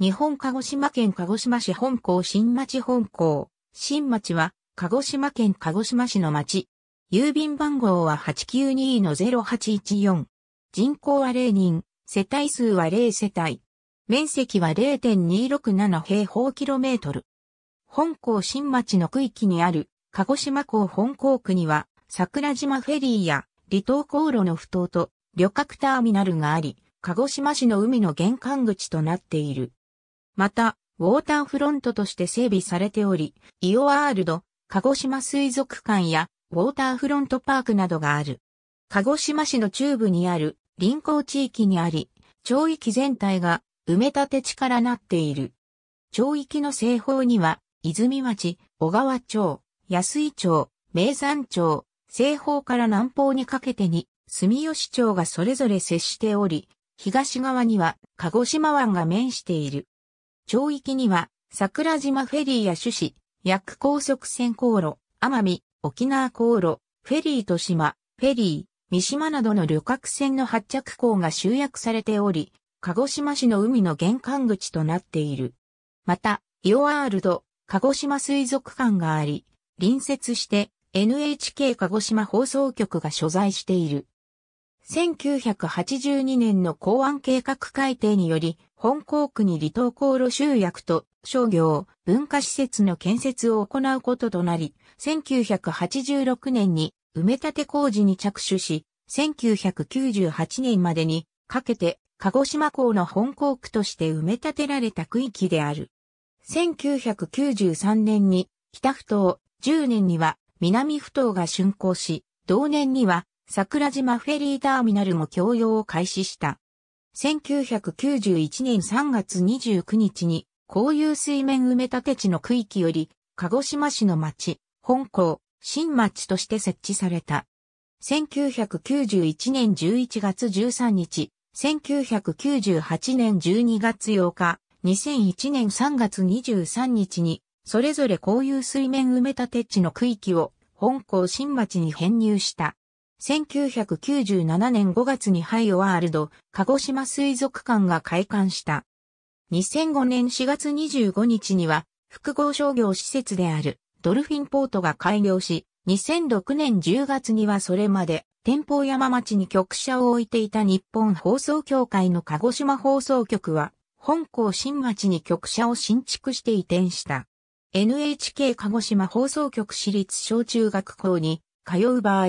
日本鹿児島県鹿児島市本港新町本港。新町は、鹿児島県鹿児島市の町。郵便番号は892-0814。人口は0人、世帯数は0世帯。面積は0.267平方キロメートル。本港新町の区域にある、鹿児島港本港区には、桜島フェリーや、離島航路の不頭と、旅客ターミナルがあり、鹿児島市の海の玄関口となっている。また、ウォーターフロントとして整備されており、イオワールド、鹿児島水族館やウォーターフロントパークなどがある。鹿児島市の中部にある臨港地域にあり、町域全体が埋め立て地からなっている。町域の西方には、泉町、小川町、安井町、名山町、西方から南方にかけてに、住吉町がそれぞれ接しており、東側には鹿児島湾が面している。町域には、桜島フェリーや種子、薬高速船航路、奄美、沖縄航路、フェリー豊島、フェリー、三島などの旅客船の発着港が集約されており、鹿児島市の海の玄関口となっている。また、イオワールド、鹿児島水族館があり、隣接して NHK 鹿児島放送局が所在している。1982年の港湾計画改定により、本港区に離島航路集約と商業、文化施設の建設を行うこととなり、1986年に埋め立て工事に着手し、1998年までにかけて鹿児島港の本港区として埋め立てられた区域である。1993年に北不島、10年には南不島が竣工し、同年には桜島フェリーターミナルも供用を開始した。1991年3月29日に、こういう水面埋め立て地の区域より、鹿児島市の町、本校、新町として設置された。1991年11月13日、1998年12月8日、2001年3月23日に、それぞれこういう水面埋め立て地の区域を、本校新町に編入した。1997年5月にハイオワールド、鹿児島水族館が開館した。2005年4月25日には、複合商業施設であるドルフィンポートが開業し、2006年10月にはそれまで、天保山町に局舎を置いていた日本放送協会の鹿児島放送局は、本校新町に局舎を新築して移転した。NHK 鹿児島放送局私立小中学校に通う場合、